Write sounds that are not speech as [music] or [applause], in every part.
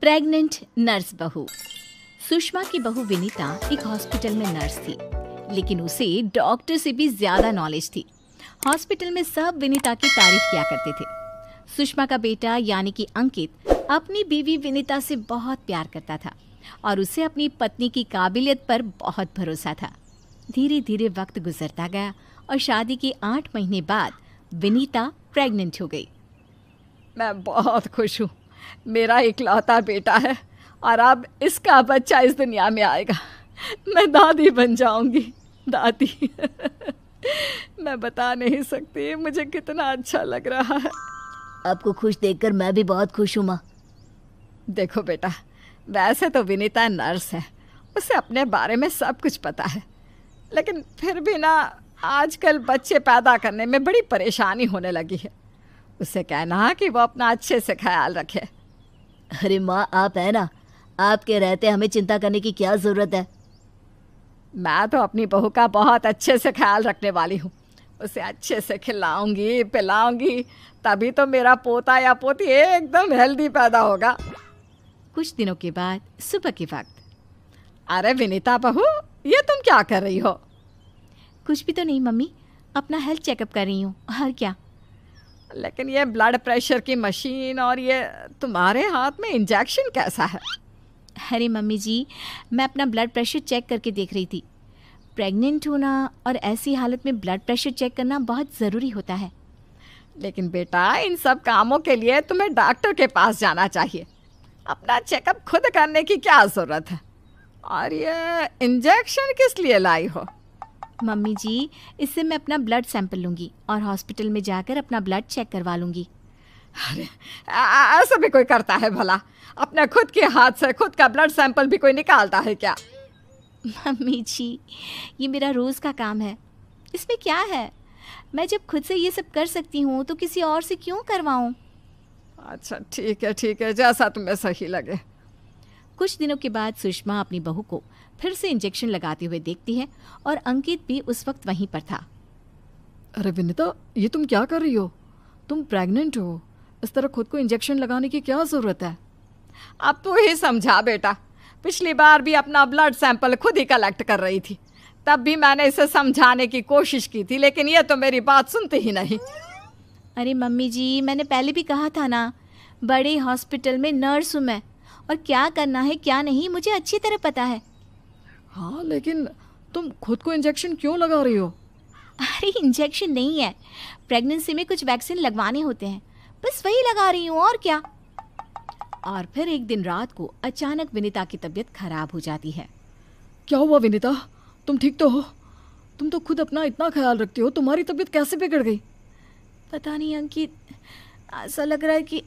pregnant nurse बहू सुषमा की बहू विनीता एक हॉस्पिटल में नर्स थी लेकिन उसे डॉक्टर से भी ज्यादा नॉलेज थी हॉस्पिटल में सब विनीता की तारीफ किया करते थे सुषमा का बेटा यानी कि अंकित अपनी बीवी विनीता से बहुत प्यार करता था और उसे अपनी पत्नी की काबिलियत पर बहुत भरोसा था धीरे धीरे वक्त गुजरता गया और शादी के आठ महीने बाद विनीता प्रेग्नेंट हो गई मैं बहुत खुश हूँ मेरा इकलौता बेटा है और अब इसका बच्चा इस दुनिया में आएगा मैं दादी बन जाऊंगी दादी मैं बता नहीं सकती मुझे कितना अच्छा लग रहा है आपको खुश देखकर मैं भी बहुत खुश हूँ माँ देखो बेटा वैसे तो विनीता नर्स है उसे अपने बारे में सब कुछ पता है लेकिन फिर भी ना आजकल बच्चे पैदा करने में बड़ी परेशानी होने लगी है उसे कहना हाँ कि वो अपना अच्छे से ख्याल रखे अरे माँ आप है ना आपके रहते हमें चिंता करने की क्या ज़रूरत है मैं तो अपनी बहू का बहुत अच्छे से ख्याल रखने वाली हूँ उसे अच्छे से खिलाऊंगी पिलाऊंगी तभी तो मेरा पोता या पोती एकदम हेल्दी पैदा होगा कुछ दिनों के बाद सुबह के वक्त अरे विनीता बहू ये तुम क्या कर रही हो कुछ भी तो नहीं मम्मी अपना हेल्थ चेकअप कर रही हूँ और क्या लेकिन ये ब्लड प्रेशर की मशीन और ये तुम्हारे हाथ में इंजेक्शन कैसा है अरे मम्मी जी मैं अपना ब्लड प्रेशर चेक करके देख रही थी प्रेग्नेंट होना और ऐसी हालत में ब्लड प्रेशर चेक करना बहुत ज़रूरी होता है लेकिन बेटा इन सब कामों के लिए तुम्हें डॉक्टर के पास जाना चाहिए अपना चेकअप खुद करने की क्या ज़रूरत है और ये इंजेक्शन किस लिए लाई हो मम्मी जी इससे मैं अपना ब्लड सैंपल लूंगी और हॉस्पिटल में जाकर अपना ब्लड चेक करवा लूंगी अरे ऐसा भी कोई करता है भला अपने खुद के हाथ से खुद का ब्लड सैंपल भी कोई निकालता है क्या मम्मी जी ये मेरा रोज़ का काम है इसमें क्या है मैं जब खुद से ये सब कर सकती हूँ तो किसी और से क्यों करवाऊँ अच्छा ठीक है ठीक है जैसा तुम्हें सही लगे कुछ दिनों के बाद सुषमा अपनी बहू को फिर से इंजेक्शन लगाते हुए देखती है और अंकित भी उस वक्त वहीं पर था अरे विनिता ये तुम क्या कर रही हो तुम प्रेग्नेंट हो इस तरह खुद को इंजेक्शन लगाने की क्या ज़रूरत है अब तो ही समझा बेटा पिछली बार भी अपना ब्लड सैंपल खुद ही कलेक्ट कर रही थी तब भी मैंने इसे समझाने की कोशिश की थी लेकिन ये तो मेरी बात सुनती ही नहीं अरे मम्मी जी मैंने पहले भी कहा था ना बड़े हॉस्पिटल में नर्स हूँ मैं और क्या करना है क्या नहीं मुझे अच्छी तरह पता है हाँ लेकिन तुम खुद को इंजेक्शन क्यों लगा रही हो अरे इंजेक्शन नहीं है प्रेगनेंसी में कुछ वैक्सीन लगवाने होते हैं बस वही लगा रही हूँ और क्या और फिर एक दिन रात को अचानक विनीता की तबीयत खराब हो जाती है क्या हुआ विनीता तुम ठीक तो हो तुम तो खुद अपना इतना ख्याल रखती हो तुम्हारी तबीयत कैसे बिगड़ गई पता नहीं अंकित ऐसा लग रहा है कि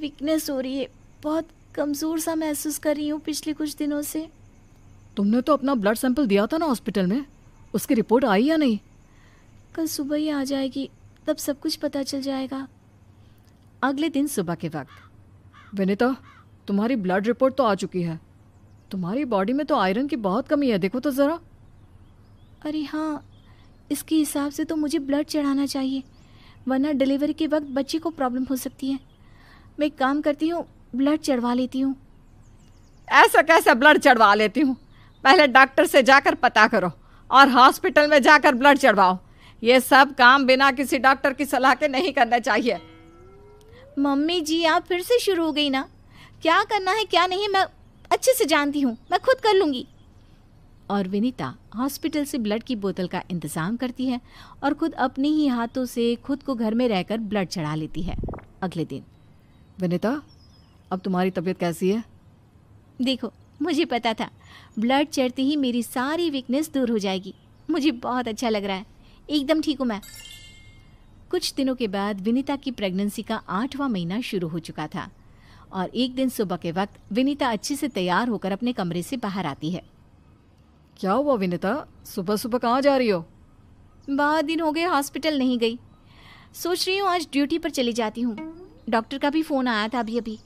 वीकनेस हो रही है बहुत कमज़ोर सा महसूस कर रही हूँ पिछले कुछ दिनों से तुमने तो अपना ब्लड सैंपल दिया था ना हॉस्पिटल में उसकी रिपोर्ट आई या नहीं कल सुबह ही आ जाएगी तब सब कुछ पता चल जाएगा अगले दिन सुबह के वक्त विनीता तुम्हारी ब्लड रिपोर्ट तो आ चुकी है तुम्हारी बॉडी में तो आयरन की बहुत कमी है देखो तो ज़रा अरे हाँ इसके हिसाब से तो मुझे ब्लड चढ़ाना चाहिए वरना डिलीवरी के वक्त बच्चे को प्रॉब्लम हो सकती है मैं काम करती हूँ ब्लड चढ़वा लेती हूँ ऐसा कैसा ब्लड चढ़वा लेती हूँ पहले डॉक्टर से जाकर पता करो और हॉस्पिटल में जाकर ब्लड चढ़वाओ ये सब काम बिना किसी डॉक्टर की सलाह के नहीं करना चाहिए मम्मी जी आप फिर से शुरू हो गई ना क्या करना है क्या नहीं मैं अच्छे से जानती हूँ मैं खुद कर लूँगी और विनीता हॉस्पिटल से ब्लड की बोतल का इंतज़ाम करती है और खुद अपने ही हाथों से खुद को घर में रहकर ब्लड चढ़ा लेती है अगले दिन विनीता अब तुम्हारी तबीयत कैसी है देखो मुझे पता था ब्लड चढ़ते ही मेरी सारी वीकनेस दूर हो जाएगी मुझे बहुत अच्छा लग रहा है एकदम ठीक हूँ मैं कुछ दिनों के बाद विनीता की प्रेगनेंसी का आठवां महीना शुरू हो चुका था और एक दिन सुबह के वक्त विनीता अच्छे से तैयार होकर अपने कमरे से बाहर आती है क्या हुआ विनीता सुबह सुबह कहाँ जा रही हो बहुत दिन हो गए हॉस्पिटल नहीं गई सोच रही हूँ आज ड्यूटी पर चली जाती हूँ डॉक्टर का भी फ़ोन आया था अभी अभी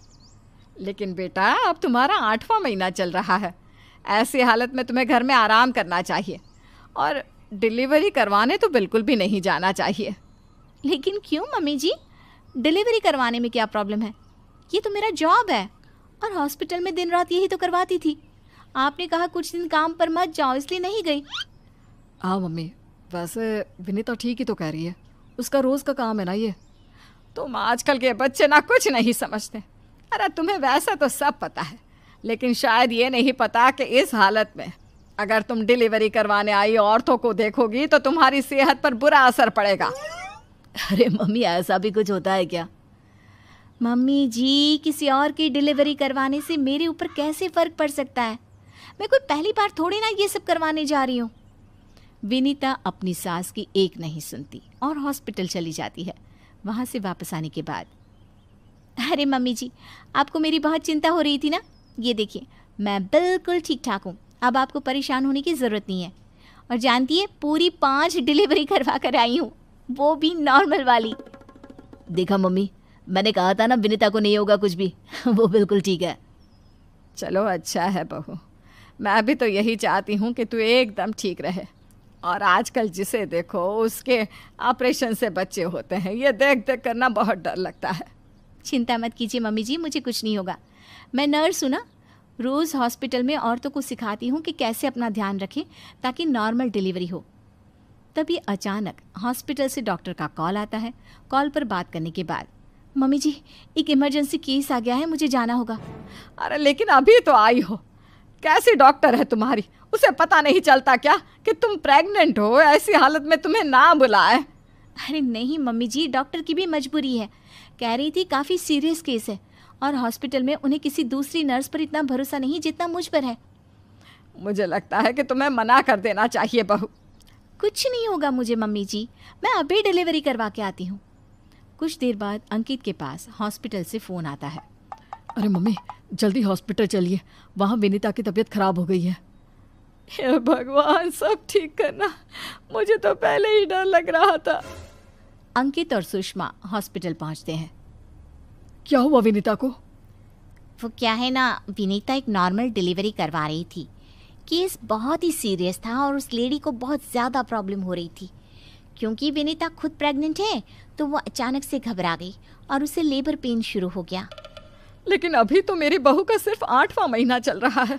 लेकिन बेटा अब तुम्हारा आठवां महीना चल रहा है ऐसी हालत में तुम्हें घर में आराम करना चाहिए और डिलीवरी करवाने तो बिल्कुल भी नहीं जाना चाहिए लेकिन क्यों मम्मी जी डिलीवरी करवाने में क्या प्रॉब्लम है ये तो मेरा जॉब है और हॉस्पिटल में दिन रात यही तो करवाती थी आपने कहा कुछ दिन काम पर मत जाओ इसलिए नहीं गई हाँ मम्मी वैसे विनी तो ठीक ही तो कह रही है उसका रोज़ का काम है ना ये तुम आजकल के बच्चे ना कुछ नहीं समझते अरे तुम्हें वैसे तो सब पता है लेकिन शायद ये नहीं पता कि इस हालत में अगर तुम डिलीवरी करवाने आई औरतों को देखोगी तो तुम्हारी सेहत पर बुरा असर पड़ेगा अरे मम्मी ऐसा भी कुछ होता है क्या मम्मी जी किसी और की डिलीवरी करवाने से मेरे ऊपर कैसे फ़र्क पड़ सकता है मैं कोई पहली बार थोड़ी ना ये सब करवाने जा रही हूँ विनीता अपनी सास की एक नहीं सुनती और हॉस्पिटल चली जाती है वहाँ से वापस आने के बाद अरे मम्मी जी आपको मेरी बहुत चिंता हो रही थी ना ये देखिए मैं बिल्कुल ठीक ठाक हूँ अब आपको परेशान होने की ज़रूरत नहीं है और जानती है पूरी पाँच डिलीवरी करवा कर आई हूँ वो भी नॉर्मल वाली देखा मम्मी मैंने कहा था ना विनीता को नहीं होगा कुछ भी [laughs] वो बिल्कुल ठीक है चलो अच्छा है बहू मैं अभी तो यही चाहती हूँ कि तू एकदम ठीक रहे और आजकल जिसे देखो उसके ऑपरेशन से बच्चे होते हैं ये देख देख करना बहुत डर लगता है चिंता मत कीजिए मम्मी जी मुझे कुछ नहीं होगा मैं नर्स हूँ ना रोज़ हॉस्पिटल में औरतों को सिखाती हूँ कि कैसे अपना ध्यान रखें ताकि नॉर्मल डिलीवरी हो तभी अचानक हॉस्पिटल से डॉक्टर का कॉल आता है कॉल पर बात करने के बाद मम्मी जी एक इमरजेंसी केस आ गया है मुझे जाना होगा अरे लेकिन अभी तो आई हो कैसी डॉक्टर है तुम्हारी उसे पता नहीं चलता क्या कि तुम प्रेग्नेंट हो ऐसी हालत में तुम्हें ना बुलाए अरे नहीं मम्मी जी डॉक्टर की भी मजबूरी है कह रही थी काफ़ी सीरियस केस है और हॉस्पिटल में उन्हें किसी दूसरी नर्स पर इतना भरोसा नहीं जितना मुझ पर है मुझे लगता है कि तुम्हें मना कर देना चाहिए बहू कुछ नहीं होगा मुझे मम्मी जी मैं अभी डिलीवरी करवा के आती हूँ कुछ देर बाद अंकित के पास हॉस्पिटल से फ़ोन आता है अरे मम्मी जल्दी हॉस्पिटल चलिए वहाँ विनीता की तबीयत खराब हो गई है हे भगवान सब ठीक करना मुझे तो पहले ही डर लग रहा था अंकित और सुषमा हॉस्पिटल पहुंचते हैं क्या हुआ विनीता को वो क्या है ना विनीता एक नॉर्मल डिलीवरी करवा रही थी केस बहुत ही सीरियस था और उस लेडी को बहुत ज़्यादा प्रॉब्लम हो रही थी क्योंकि विनीता खुद प्रेग्नेंट है तो वो अचानक से घबरा गई और उसे लेबर पेन शुरू हो गया लेकिन अभी तो मेरी बहू का सिर्फ आठवां महीना चल रहा है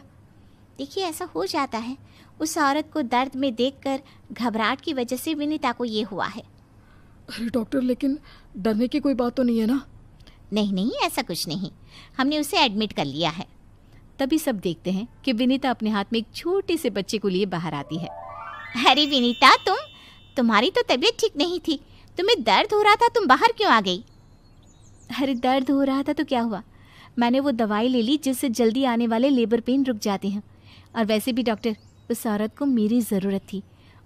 देखिए ऐसा हो जाता है उस औरत को दर्द में देखकर घबराहट की वजह से विनीता को ये हुआ है अरे डॉक्टर लेकिन डरने की कोई बात तो नहीं है ना नहीं नहीं ऐसा कुछ नहीं हमने उसे एडमिट कर लिया है तभी सब देखते हैं कि विनीता अपने हाथ में एक छोटे से बच्चे को लिए बाहर आती है अरे विनीता तुम तुम्हारी तो तबीयत ठीक नहीं थी तुम्हें दर्द हो रहा था तुम बाहर क्यों आ गई अरे दर्द हो रहा था तो क्या हुआ मैंने वो दवाई ले ली जिससे जल्दी आने वाले लेबर पेन रुक जाते हैं और वैसे भी डॉक्टर उस औरत को मेरी ज़रूरत थी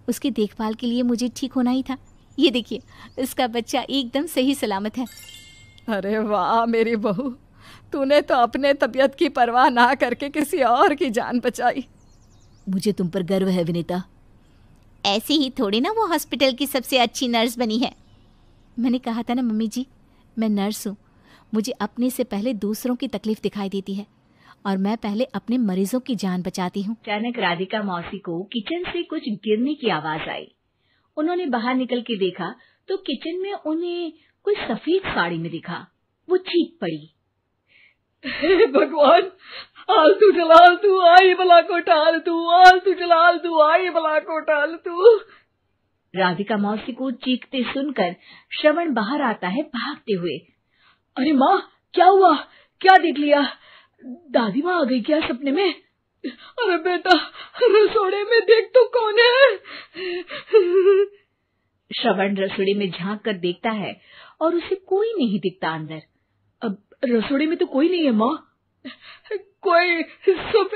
उसकी देखभाल के लिए मुझे ठीक होना ही था ये देखिए उसका बच्चा एकदम सही सलामत है अरे वाह मेरी बहू तूने तो अपने तबीयत की परवाह ना करके किसी और की जान बचाई मुझे तुम पर गर्व है विनीता ऐसे ही थोड़ी ना वो हॉस्पिटल की सबसे अच्छी नर्स बनी है मैंने कहा था ना मम्मी जी मैं नर्स हूँ मुझे अपने से पहले दूसरों की तकलीफ़ दिखाई देती है और मैं पहले अपने मरीजों की जान बचाती हूँ अचानक राधिका मौसी को किचन से कुछ गिरने की आवाज आई उन्होंने बाहर निकल के देखा तो किचन में उन्हें कुछ सफेद साड़ी में दिखा वो चीख पड़ी भगवान आलतू जलाल तू आई बला को टाल तू आलतू जलाल तू आई बला को टाल तू राधिका मौसी को चीखते सुनकर श्रवण बाहर आता है भागते हुए अरे माँ क्या हुआ क्या देख लिया दादी माँ आ गई क्या सपने में अरे बेटा रसोड़े में देख तो कौन है श्रवण रसोड़े में झांक कर देखता है और उसे कोई नहीं दिखता अंदर अब रसोड़े में तो कोई नहीं है माँ कोई सफेद